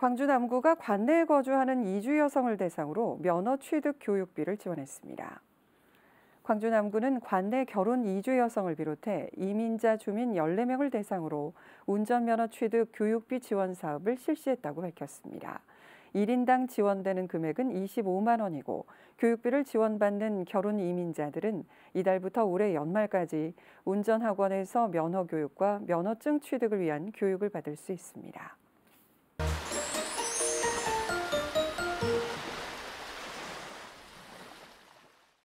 광주 남구가 관내에 거주하는 이주 여성을 대상으로 면허 취득 교육비를 지원했습니다. 광주 남구는 관내 결혼 이주 여성을 비롯해 이민자 주민 14명을 대상으로 운전면허 취득 교육비 지원 사업을 실시했다고 밝혔습니다. 1인당 지원되는 금액은 25만 원이고 교육비를 지원받는 결혼 이민자들은 이달부터 올해 연말까지 운전학원에서 면허 교육과 면허증 취득을 위한 교육을 받을 수 있습니다.